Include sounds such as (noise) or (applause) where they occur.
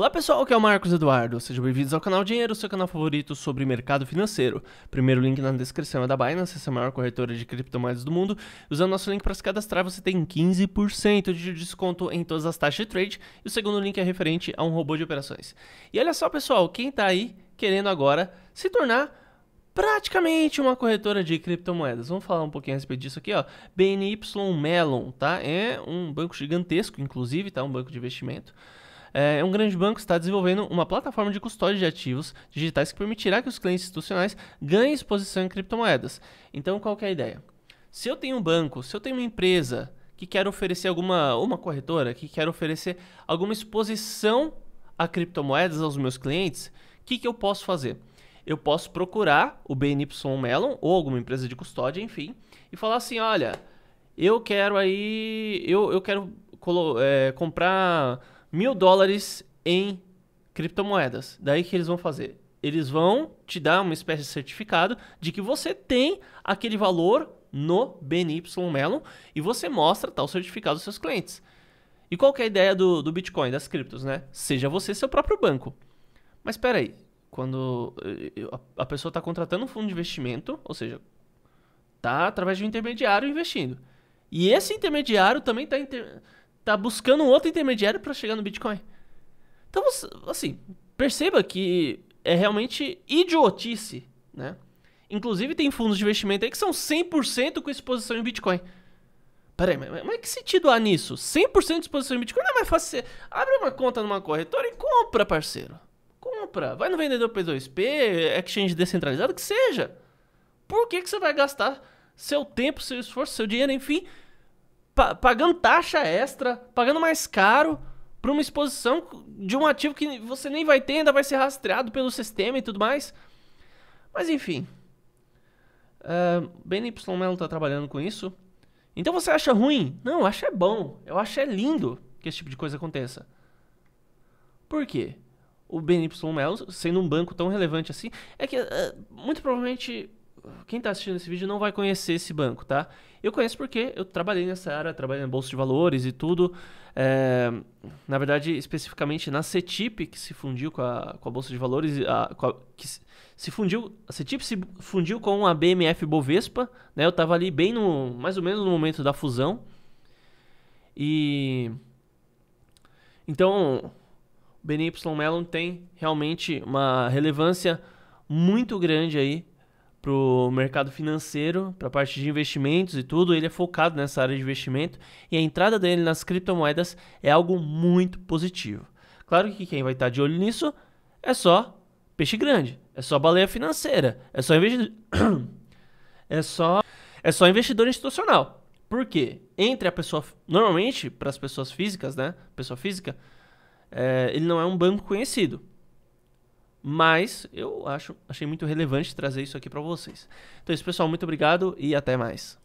Olá pessoal, aqui é o Marcos Eduardo, sejam bem-vindos ao canal Dinheiro, seu canal favorito sobre mercado financeiro. Primeiro link na descrição é da Binance, essa é a maior corretora de criptomoedas do mundo. Usando nosso link para se cadastrar, você tem 15% de desconto em todas as taxas de trade. E o segundo link é referente a um robô de operações. E olha só pessoal, quem está aí querendo agora se tornar praticamente uma corretora de criptomoedas. Vamos falar um pouquinho a respeito disso aqui, ó. BNY Mellon, tá? É um banco gigantesco, inclusive, tá? Um banco de investimento. É, é um grande banco está desenvolvendo uma plataforma de custódia de ativos digitais que permitirá que os clientes institucionais ganhem exposição em criptomoedas. Então, qual é a ideia? Se eu tenho um banco, se eu tenho uma empresa que quer oferecer alguma, ou uma corretora que quer oferecer alguma exposição a criptomoedas aos meus clientes, o que, que eu posso fazer? eu posso procurar o BNY Mellon ou alguma empresa de custódia, enfim, e falar assim, olha, eu quero aí, eu, eu quero é, comprar mil dólares em criptomoedas. Daí que eles vão fazer? Eles vão te dar uma espécie de certificado de que você tem aquele valor no BNY Mellon e você mostra tal certificado aos seus clientes. E qual é a ideia do, do Bitcoin, das criptos, né? Seja você seu próprio banco. Mas espera aí, quando eh, a pessoa está contratando um fundo de investimento, ou seja, está através de um intermediário investindo. E esse intermediário também está... Inter tá buscando um outro intermediário para chegar no Bitcoin. Então, assim, perceba que é realmente idiotice, né? Inclusive tem fundos de investimento aí que são 100% com exposição em Bitcoin. Peraí, mas, mas que sentido há nisso? 100% de exposição em Bitcoin não é mais fácil. Você abre uma conta numa corretora e compra, parceiro. Compra. Vai no vendedor P2P, exchange descentralizado, que seja. Por que, que você vai gastar seu tempo, seu esforço, seu dinheiro, enfim, pa pagando taxa extra, pagando mais caro para uma exposição de um ativo que você nem vai ter, ainda vai ser rastreado pelo sistema e tudo mais. Mas enfim. Uh, ah, BNY Melo está trabalhando com isso. Então você acha ruim? Não, eu acho é bom. Eu acho é lindo que esse tipo de coisa aconteça. Por quê? O BNY Melo sendo um banco tão relevante assim, é que uh, muito provavelmente quem está assistindo esse vídeo não vai conhecer esse banco, tá? Eu conheço porque eu trabalhei nessa área, trabalhei na Bolsa de Valores e tudo. É, na verdade, especificamente na CETIP, que se fundiu com a, com a Bolsa de Valores, a, a, que se fundiu, a CETIP se fundiu com a BMF Bovespa, né? Eu estava ali bem no, mais ou menos no momento da fusão. E... Então, o BNY Mellon tem realmente uma relevância muito grande aí pro mercado financeiro, para a parte de investimentos e tudo, ele é focado nessa área de investimento e a entrada dele nas criptomoedas é algo muito positivo. Claro que quem vai estar tá de olho nisso é só peixe grande, é só baleia financeira, é só investidor (coughs) é só é só investidor institucional. Por quê? Entre a pessoa normalmente para as pessoas físicas, né? Pessoa física, é, ele não é um banco conhecido. Mas eu acho, achei muito relevante trazer isso aqui para vocês. Então é isso, pessoal. Muito obrigado e até mais.